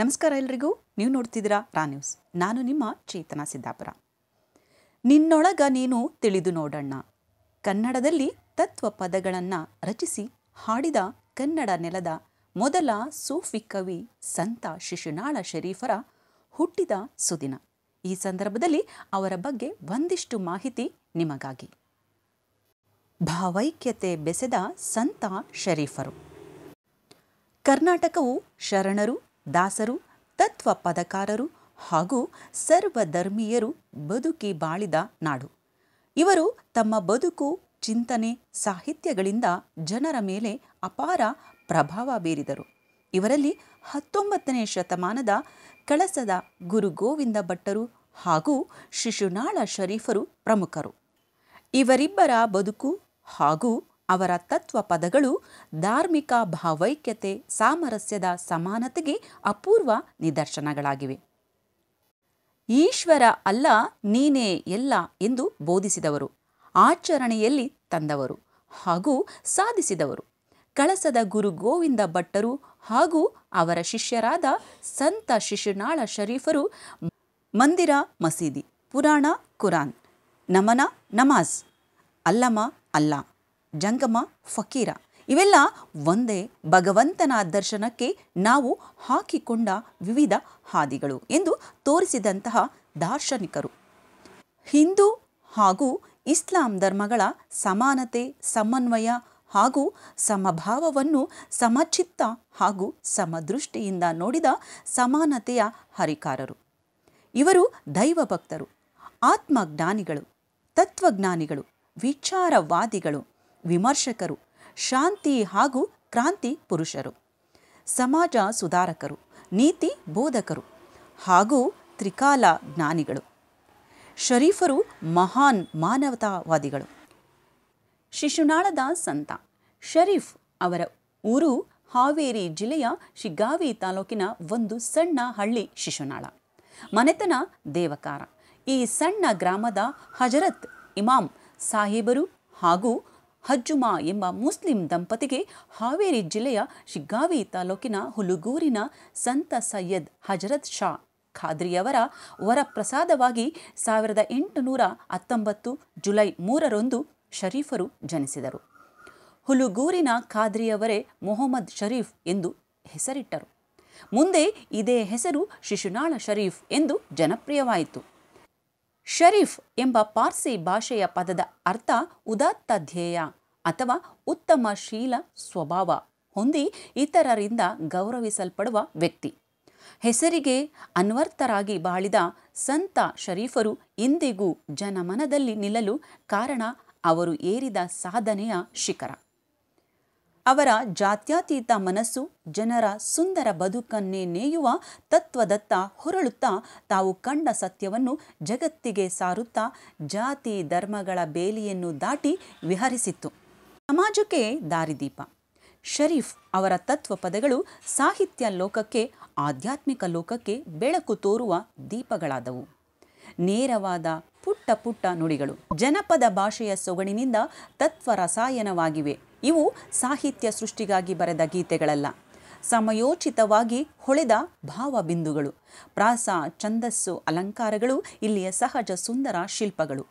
ನಮಸ್ಕಾರ ಎಲ್ರಿಗೂ ನೀವು ನೋಡ್ತಿದ್ದೀರಾ ರಾ ನ್ಯೂಸ್ ನಾನು ನಿಮ್ಮ ಚೇತನ ಸಿದ್ದಾಪುರ ನಿನ್ನೊಳಗ ನೀನು ತಿಳಿದು ನೋಡಣ್ಣ ಕನ್ನಡದಲ್ಲಿ ತತ್ವ ಪದಗಳನ್ನು ರಚಿಸಿ ಹಾಡಿದ ಕನ್ನಡ ನೆಲದ ಮೊದಲ ಸೂಫಿ ಕವಿ ಸಂತ ಶಿಶುನಾಳ ಶರೀಫರ ಹುಟ್ಟಿದ ಸುದಿನ ಈ ಸಂದರ್ಭದಲ್ಲಿ ಅವರ ಬಗ್ಗೆ ಒಂದಿಷ್ಟು ಮಾಹಿತಿ ನಿಮಗಾಗಿ ಭಾವೈಕ್ಯತೆ ಬೆಸೆದ ಸಂತ ಶರೀಫರು ಕರ್ನಾಟಕವು ಶರಣರು ದಾಸರು ತತ್ವ ಪದಕಾರರು ಹಾಗೂ ಸರ್ವಧರ್ಮೀಯರು ಬದುಕಿ ಬಾಳಿದ ನಾಡು ಇವರು ತಮ್ಮ ಬದುಕು ಚಿಂತನೆ ಸಾಹಿತ್ಯಗಳಿಂದ ಜನರ ಮೇಲೆ ಅಪಾರ ಪ್ರಭಾವ ಬೀರಿದರು ಇವರಲ್ಲಿ ಹತ್ತೊಂಬತ್ತನೇ ಶತಮಾನದ ಕಳಸದ ಗುರು ಗೋವಿಂದ ಭಟ್ಟರು ಹಾಗೂ ಶಿಶುನಾಳ ಶರೀಫರು ಪ್ರಮುಖರು ಇವರಿಬ್ಬರ ಬದುಕು ಹಾಗೂ ಅವರ ತತ್ವ ಪದಗಳು ಧಾರ್ಮಿಕ ಭಾವೈಕ್ಯತೆ ಸಾಮರಸ್ಯದ ಸಮಾನತೆಗೆ ಅಪೂರ್ವ ನಿದರ್ಶನಗಳಾಗಿವೆ ಈಶ್ವರ ಅಲ್ಲ ನೀನೇ ಎಲ್ಲ ಎಂದು ಬೋಧಿಸಿದವರು ಆಚರಣೆಯಲ್ಲಿ ತಂದವರು ಹಾಗೂ ಸಾಧಿಸಿದವರು ಕಳಸದ ಗುರು ಗೋವಿಂದ ಭಟ್ಟರು ಹಾಗೂ ಅವರ ಶಿಷ್ಯರಾದ ಸಂತ ಶಿಶುನಾಳ ಶರೀಫರು ಮಂದಿರ ಮಸೀದಿ ಪುರಾಣ ಕುರಾನ್ ನಮನ ನಮಾಜ್ ಅಲ್ಲಮ ಅಲ್ಲಾ ಜಂಗಮ ಫಕೀರ ಇವೆಲ್ಲ ಒಂದೇ ಭಗವಂತನ ದರ್ಶನಕ್ಕೆ ನಾವು ಹಾಕಿಕೊಂಡ ವಿವಿಧ ಹಾದಿಗಳು ಎಂದು ತೋರಿಸಿದಂತಹ ದಾರ್ಶನಿಕರು ಹಿಂದೂ ಹಾಗೂ ಇಸ್ಲಾಂ ಧರ್ಮಗಳ ಸಮಾನತೆ ಸಮನ್ವಯ ಹಾಗೂ ಸಮಭಾವವನ್ನು ಸಮಚಿತ್ತ ಹಾಗೂ ಸಮದೃಷ್ಟಿಯಿಂದ ನೋಡಿದ ಸಮಾನತೆಯ ಹರಿಕಾರರು ಇವರು ದೈವ ಭಕ್ತರು ಆತ್ಮಜ್ಞಾನಿಗಳು ತತ್ವಜ್ಞಾನಿಗಳು ವಿಚಾರವಾದಿಗಳು ವಿಮರ್ಶಕರು ಶಾಂತಿ ಹಾಗೂ ಕ್ರಾಂತಿ ಪುರುಷರು ಸಮಾಜ ಸುಧಾರಕರು ನೀತಿ ಬೋಧಕರು ಹಾಗೂ ತ್ರಿಕಾಲ ಜ್ಞಾನಿಗಳು ಶರೀಫರು ಮಹಾನ್ ಮಾನವತಾವಾದಿಗಳು ಶಿಶುನಾಳದ ಸಂತ ಶರೀಫ್ ಅವರ ಊರು ಹಾವೇರಿ ಜಿಲ್ಲೆಯ ಶಿಗ್ಗಾವಿ ತಾಲೂಕಿನ ಒಂದು ಸಣ್ಣ ಹಳ್ಳಿ ಶಿಶುನಾಳ ಮನೆತನ ದೇವಕಾರ ಈ ಸಣ್ಣ ಗ್ರಾಮದ ಹಜರತ್ ಇಮಾಮ್ ಸಾಹೇಬರು ಹಾಗೂ ಹಜ್ಜುಮಾ ಎಂಬ ಮುಸ್ಲಿಂ ದಂಪತಿಗೆ ಹಾವೇರಿ ಜಿಲ್ಲೆಯ ಶಿಗ್ಗಾವಿ ತಾಲೂಕಿನ ಹುಲುಗೂರಿನ ಸಂತ ಸೈಯದ್ ಹಜರತ್ ಶಾ ಖಾದ್ರಿಯವರ ವರಪ್ರಸಾದವಾಗಿ ಸಾವಿರದ ಎಂಟುನೂರ ಹತ್ತೊಂಬತ್ತು ಜುಲೈ ಮೂರರಂದು ಷರೀಫರು ಜನಿಸಿದರು ಹುಲುಗೂರಿನ ಖಾದ್ರಿಯವರೇ ಮೊಹಮ್ಮದ್ ಶರೀಫ್ ಎಂದು ಹೆಸರಿಟ್ಟರು ಮುಂದೆ ಇದೇ ಹೆಸರು ಶಿಶುನಾಳ ಶರೀಫ್ ಎಂದು ಜನಪ್ರಿಯವಾಯಿತು ಶರೀಫ್ ಎಂಬ ಪಾರ್ಸಿ ಭಾಷೆಯ ಪದದ ಅರ್ಥ ಉದಾತ್ತ ಧ್ಯೇಯ ಅಥವಾ ಉತ್ತಮ ಶೀಲ ಸ್ವಭಾವ ಹೊಂದಿ ಇತರರಿಂದ ಗೌರವಿಸಲ್ಪಡುವ ವ್ಯಕ್ತಿ ಹೆಸರಿಗೆ ಅನ್ವರ್ಥರಾಗಿ ಬಾಳಿದ ಸಂತ ಶರೀಫರು ಇಂದಿಗೂ ಜನಮನದಲ್ಲಿ ನಿಲ್ಲಲು ಕಾರಣ ಅವರು ಏರಿದ ಸಾಧನೆಯ ಶಿಖರ ಅವರ ಜಾತ್ಯಾತೀತ ಮನಸ್ಸು ಜನರ ಸುಂದರ ಬದುಕನ್ನೇ ನೇಯುವ ತತ್ವದತ್ತ ಹೊರಳುತ್ತಾ ತಾವು ಕಂಡ ಸತ್ಯವನ್ನು ಜಗತ್ತಿಗೆ ಸಾರುತ್ತಾ ಜಾತಿ ಧರ್ಮಗಳ ಬೇಲಿಯನ್ನು ದಾಟಿ ವಿಹರಿಸಿತ್ತು ಸಮಾಜಕ್ಕೆ ದಾರಿದೀಪ ಶರೀಫ್ ಅವರ ತತ್ವ ಪದಗಳು ಸಾಹಿತ್ಯ ಲೋಕಕ್ಕೆ ಆಧ್ಯಾತ್ಮಿಕ ಲೋಕಕ್ಕೆ ಬೆಳಕು ತೋರುವ ದೀಪಗಳಾದವು ನೇರವಾದ ಪುಟ್ಟ ಪುಟ್ಟ ನುಡಿಗಳು ಜನಪದ ಭಾಷೆಯ ಸೊಗಡಿನಿಂದ ತತ್ವರಸಾಯನವಾಗಿವೆ ಇವು ಸಾಹಿತ್ಯ ಸೃಷ್ಟಿಗಾಗಿ ಬರೆದ ಗೀತೆಗಳಲ್ಲ ಸಮಯೋಚಿತವಾಗಿ ಹೊಳೆದ ಭಾವಬಿಂದುಗಳು ಪ್ರಾಸ ಛಂದಸ್ಸು ಅಲಂಕಾರಗಳು ಇಲ್ಲಿಯ ಸಹಜ ಸುಂದರ ಶಿಲ್ಪಗಳು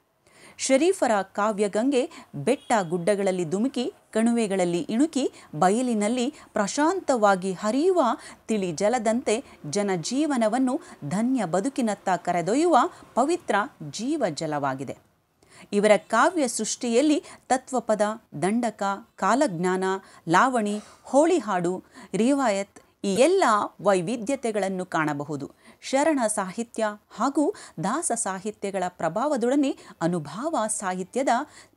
ಶರೀಫರ ಕಾವ್ಯಗಂಗೆ ಬೆಟ್ಟ ಗುಡ್ಡಗಳಲ್ಲಿ ಧುಮುಕಿ ಕಣುವೆಗಳಲ್ಲಿ ಇಣುಕಿ ಬಯಲಿನಲ್ಲಿ ಪ್ರಶಾಂತವಾಗಿ ಹರಿಯುವ ತಿಳಿ ಜಲದಂತೆ ಜನಜೀವನವನ್ನು ಧನ್ಯ ಬದುಕಿನತ್ತ ಕರೆದೊಯ್ಯುವ ಪವಿತ್ರ ಜೀವ ಜಲವಾಗಿದೆ ಇವರ ಕಾವ್ಯ ಸೃಷ್ಟಿಯಲ್ಲಿ ತತ್ವಪದ ದಂಡಕ ಕಾಲಜ್ಞಾನ ಲಾವಣಿ ಹೋಳಿ ಹಾಡು ರಿವಾಯತ್ ಈ ಎಲ್ಲ ವೈವಿಧ್ಯತೆಗಳನ್ನು ಕಾಣಬಹುದು ಶರಣ ಸಾಹಿತ್ಯ ಹಾಗೂ ದಾಸ ಸಾಹಿತ್ಯಗಳ ಪ್ರಭಾವದೊಡನೆ ಅನುಭಾವ ಸಾಹಿತ್ಯದ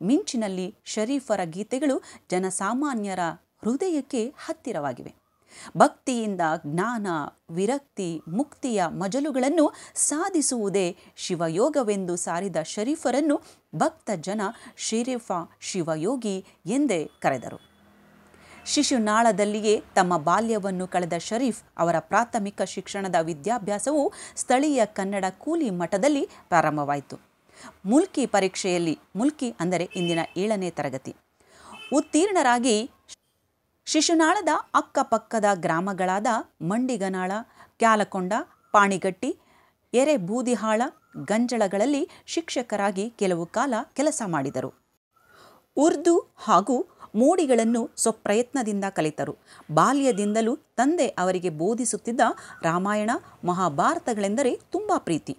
ಮಿಂಚಿನಲ್ಲಿ ಶರೀಫರ ಗೀತೆಗಳು ಜನಸಾಮಾನ್ಯರ ಹೃದಯಕ್ಕೆ ಹತ್ತಿರವಾಗಿವೆ ಭಕ್ತಿಯಿಂದ ಜ್ಞಾನ ವಿರಕ್ತಿ ಮುಕ್ತಿಯ ಮಜಲುಗಳನ್ನು ಸಾಧಿಸುವುದೇ ಶಿವಯೋಗವೆಂದು ಸಾರಿದ ಶರೀಫರನ್ನು ಭಕ್ತ ಜನ ಷರೀಫ ಶಿವಯೋಗಿ ಎಂದೇ ಕರೆದರು ಶಿಶುನಾಳದಲ್ಲಿಯೇ ತಮ್ಮ ಬಾಲ್ಯವನ್ನು ಕಳೆದ ಶರೀಫ್ ಅವರ ಪ್ರಾಥಮಿಕ ಶಿಕ್ಷಣದ ವಿದ್ಯಾಭ್ಯಾಸವು ಸ್ಥಳೀಯ ಕನ್ನಡ ಕೂಲಿ ಮಠದಲ್ಲಿ ಪ್ರಾರಂಭವಾಯಿತು ಮುಲ್ಕಿ ಪರೀಕ್ಷೆಯಲ್ಲಿ ಮುಲ್ಕಿ ಅಂದರೆ ಇಂದಿನ ಏಳನೇ ತರಗತಿ ಉತ್ತೀರ್ಣರಾಗಿ ಶಿಶುನಾಳದ ಅಕ್ಕಪಕ್ಕದ ಗ್ರಾಮಗಳಾದ ಮಂಡಿಗನಾಳ ಕ್ಯಾಲಕೊಂಡ ಪಾಣಿಗಟ್ಟಿ ಬೂದಿಹಾಳ ಗಂಜಳಗಳಲ್ಲಿ ಶಿಕ್ಷಕರಾಗಿ ಕೆಲವು ಕಾಲ ಕೆಲಸ ಮಾಡಿದರು ಉರ್ದು ಹಾಗೂ ಮೋಡಿಗಳನ್ನು ಸ್ವಪ್ರಯತ್ನದಿಂದ ಕಲಿತರು ಬಾಲ್ಯದಿಂದಲೂ ತಂದೆ ಅವರಿಗೆ ಬೋಧಿಸುತ್ತಿದ್ದ ರಾಮಾಯಣ ಮಹಾಭಾರತಗಳೆಂದರೆ ತುಂಬ ಪ್ರೀತಿ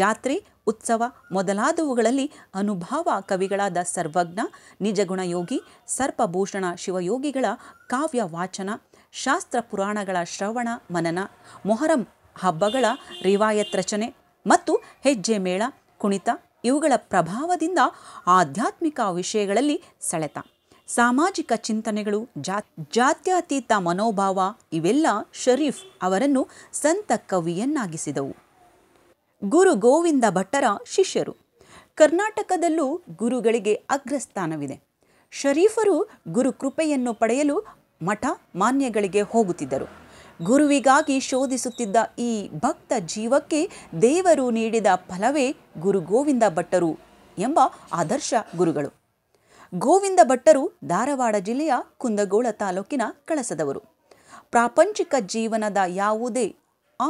ಜಾತ್ರೆ ಉತ್ಸವ ಮೊದಲಾದವುಗಳಲ್ಲಿ ಅನುಭಾವ ಕವಿಗಳಾದ ಸರ್ವಜ್ಞ ನಿಜಗುಣಯೋಗಿ ಸರ್ಪಭೂಷಣ ಶಿವಯೋಗಿಗಳ ಕಾವ್ಯ ವಾಚನ ಶಾಸ್ತ್ರ ಪುರಾಣಗಳ ಶ್ರವಣ ಮನನ ಮೊಹರಂ ಹಬ್ಬಗಳ ರಿವಾಯತ್ ರಚನೆ ಮತ್ತು ಹೆಜ್ಜೆ ಮೇಳ ಕುಣಿತ ಇವುಗಳ ಪ್ರಭಾವದಿಂದ ಆಧ್ಯಾತ್ಮಿಕ ವಿಷಯಗಳಲ್ಲಿ ಸೆಳೆತ ಸಾಮಾಜಿಕ ಚಿಂತನೆಗಳು ಜಾತ್ಯತೀತ ಮನೋಭಾವ ಇವೆಲ್ಲ ಶರೀಫ್ ಅವರನ್ನು ಸಂತ ಕವಿಯನ್ನಾಗಿಸಿದವು ಗುರು ಗೋವಿಂದ ಭಟ್ಟರ ಶಿಷ್ಯರು ಕರ್ನಾಟಕದಲ್ಲೂ ಗುರುಗಳಿಗೆ ಅಗ್ರಸ್ಥಾನವಿದೆ ಶರೀಫರು ಗುರು ಕೃಪೆಯನ್ನು ಪಡೆಯಲು ಮಠ ಮಾನ್ಯಗಳಿಗೆ ಹೋಗುತ್ತಿದ್ದರು ಗುರುವಿಗಾಗಿ ಶೋಧಿಸುತ್ತಿದ್ದ ಈ ಭಕ್ತ ಜೀವಕ್ಕೆ ದೇವರು ನೀಡಿದ ಫಲವೇ ಗುರು ಗೋವಿಂದ ಭಟ್ಟರು ಎಂಬ ಆದರ್ಶ ಗುರುಗಳು ಗೋವಿಂದ ಭಟ್ಟರು ಧಾರವಾಡ ಜಿಲ್ಲೆಯ ಕುಂದಗೋಳ ತಾಲೂಕಿನ ಕಳಸದವರು ಪ್ರಾಪಂಚಿಕ ಜೀವನದ ಯಾವುದೇ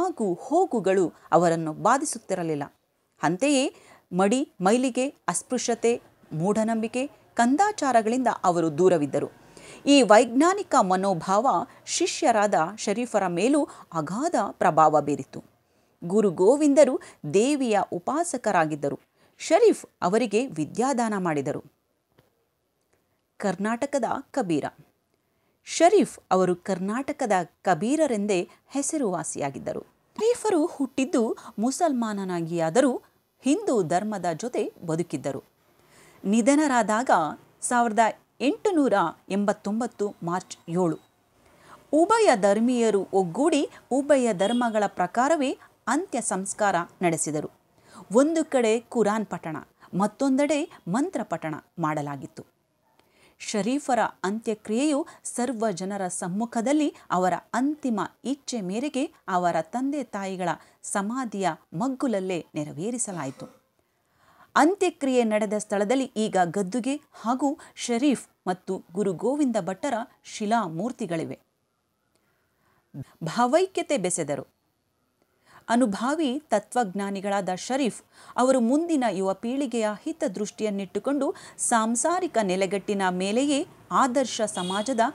ಆಗು ಹೋಗುಗಳು ಅವರನ್ನು ಬಾಧಿಸುತ್ತಿರಲಿಲ್ಲ ಅಂತೆಯೇ ಮಡಿ ಮೈಲಿಗೆ ಅಸ್ಪೃಶ್ಯತೆ ಮೂಢನಂಬಿಕೆ ಕಂದಾಚಾರಗಳಿಂದ ಅವರು ದೂರವಿದ್ದರು ಈ ವೈಜ್ಞಾನಿಕ ಮನೋಭಾವ ಶಿಷ್ಯರಾದ ಶರೀಫರ ಮೇಲೂ ಅಗಾಧ ಪ್ರಭಾವ ಬೀರಿತು ಗುರು ಗೋವಿಂದರು ದೇವಿಯ ಉಪಾಸಕರಾಗಿದ್ದರು ಶರೀಫ್ ಅವರಿಗೆ ವಿದ್ಯಾದಾನ ಮಾಡಿದರು ಕರ್ನಾಟಕದ ಕಬೀರ ಶರೀಫ್ ಅವರು ಕರ್ನಾಟಕದ ಕಬೀರರೆಂದೇ ಹೆಸರುವಾಸಿಯಾಗಿದ್ದರು ಶರೀಫರು ಹುಟ್ಟಿದ್ದು ಮುಸಲ್ಮಾನನಾಗಿಯಾದರೂ ಹಿಂದೂ ಧರ್ಮದ ಜೊತೆ ಬದುಕಿದ್ದರು ನಿಧನರಾದಾಗ ಸಾವಿರದ ಎಂಟುನೂರ ಎಂಬತ್ತೊಂಬತ್ತು ಮಾರ್ಚ್ ಏಳು ಉಭಯ ಧರ್ಮೀಯರು ಒಗ್ಗೂಡಿ ಉಭಯ ಧರ್ಮಗಳ ಪ್ರಕಾರವೇ ಅಂತ್ಯ ಸಂಸ್ಕಾರ ನಡೆಸಿದರು ಒಂದು ಕಡೆ ಕುರಾನ್ ಪಠಣ ಮತ್ತೊಂದೆಡೆ ಮಂತ್ರ ಪಠಣ ಮಾಡಲಾಗಿತ್ತು ಶರೀಫರ ಅಂತ್ಯಕ್ರಿಯೆಯು ಸರ್ವ ಜನರ ಸಮ್ಮುಖದಲ್ಲಿ ಅವರ ಅಂತಿಮ ಇಚ್ಛೆ ಮೇರೆಗೆ ಅವರ ತಂದೆ ತಾಯಿಗಳ ಸಮಾಧಿಯ ಮಗ್ಗುಲಲ್ಲೇ ನೆರವೇರಿಸಲಾಯಿತು ಅಂತ್ಯಕ್ರಿಯೆ ನಡೆದ ಸ್ಥಳದಲ್ಲಿ ಈಗ ಗದ್ದುಗೆ ಹಾಗೂ ಶರೀಫ್ ಮತ್ತು ಗುರು ಗೋವಿಂದ ಭಟ್ಟರ ಶಿಲಾಮೂರ್ತಿಗಳಿವೆ ಭಾವೈಕ್ಯತೆ ಬೆಸೆದರು ಅನುಭಾವಿ ತತ್ವಜ್ಞಾನಿಗಳಾದ ಶರೀಫ್ ಅವರು ಮುಂದಿನ ಯುವ ಪೀಳಿಗೆಯ ಹಿತದೃಷ್ಟಿಯನ್ನಿಟ್ಟುಕೊಂಡು ಸಾಂಸಾರಿಕ ನೆಲೆಗಟ್ಟಿನ ಮೇಲೆಯೇ ಆದರ್ಶ ಸಮಾಜದ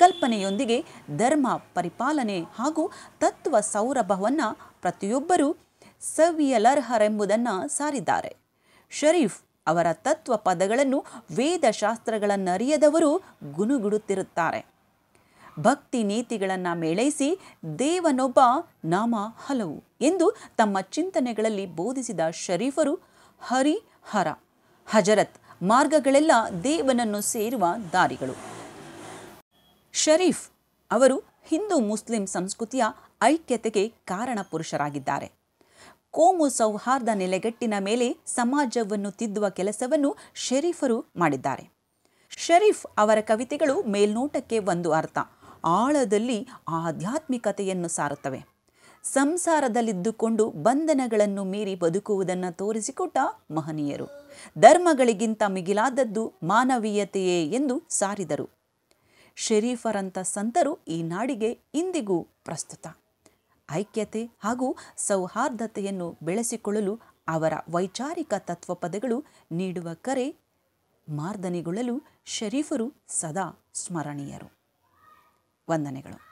ಕಲ್ಪನೆಯೊಂದಿಗೆ ಧರ್ಮ ಪರಿಪಾಲನೆ ಹಾಗೂ ತತ್ವ ಸೌರಭವನ್ನು ಪ್ರತಿಯೊಬ್ಬರೂ ಸವಿಯಲರ್ಹರೆಂಬುದನ್ನು ಸಾರಿದ್ದಾರೆ ಶರೀಫ್ ಅವರ ತತ್ವ ಪದಗಳನ್ನು ವೇದಶಾಸ್ತ್ರಗಳನ್ನರಿಯದವರು ಗುನುಗುಡುತ್ತಿರುತ್ತಾರೆ ಭಕ್ತಿ ನೀತಿಗಳನ್ನು ಮೇಳೈಸಿ ದೇವನೊಬ್ಬ ನಾಮ ಹಲವು ಎಂದು ತಮ್ಮ ಚಿಂತನೆಗಳಲ್ಲಿ ಬೋಧಿಸಿದ ಶರೀಫರು ಹರಿ ಹರ ಹಜರತ್ ಮಾರ್ಗಗಳೆಲ್ಲ ದೇವನನ್ನು ಸೇರುವ ದಾರಿಗಳು ಶರೀಫ್ ಅವರು ಹಿಂದೂ ಮುಸ್ಲಿಂ ಸಂಸ್ಕೃತಿಯ ಐಕ್ಯತೆಗೆ ಕಾರಣ ಪುರುಷರಾಗಿದ್ದಾರೆ ಕೋಮು ಸೌಹಾರ್ದ ನೆಲೆಗಟ್ಟಿನ ಮೇಲೆ ಸಮಾಜವನ್ನು ತಿದ್ದುವ ಕೆಲಸವನ್ನು ಶರೀಫರು ಮಾಡಿದ್ದಾರೆ ಶರೀಫ್ ಅವರ ಕವಿತೆಗಳು ಮೇಲ್ನೋಟಕ್ಕೆ ಒಂದು ಅರ್ಥ ಆಳದಲ್ಲಿ ಆಧ್ಯಾತ್ಮಿಕತೆಯನ್ನು ಸಾರುತ್ತವೆ ಸಂಸಾರದಲ್ಲಿದ್ದುಕೊಂಡು ಬಂಧನಗಳನ್ನು ಮೀರಿ ಬದುಕುವುದನ್ನು ತೋರಿಸಿಕೊಟ್ಟ ಮಹನೀಯರು ಧರ್ಮಗಳಿಗಿಂತ ಮಿಗಿಲಾದದ್ದು ಮಾನವೀಯತೆಯೇ ಎಂದು ಸಾರಿದರು ಶರೀಫರಂಥ ಸಂತರು ಈ ನಾಡಿಗೆ ಇಂದಿಗೂ ಪ್ರಸ್ತುತ ಐಕ್ಯತೆ ಹಾಗೂ ಸೌಹಾರ್ದತೆಯನ್ನು ಬೆಳೆಸಿಕೊಳ್ಳಲು ಅವರ ವೈಚಾರಿಕ ತತ್ವಪದಗಳು ನೀಡುವ ಕರೆ ಮಾರ್ದನಿಗೊಳ್ಳಲು ಶರೀಫರು ಸದಾ ಸ್ಮರಣೀಯರು ವಂದನೆಗಳು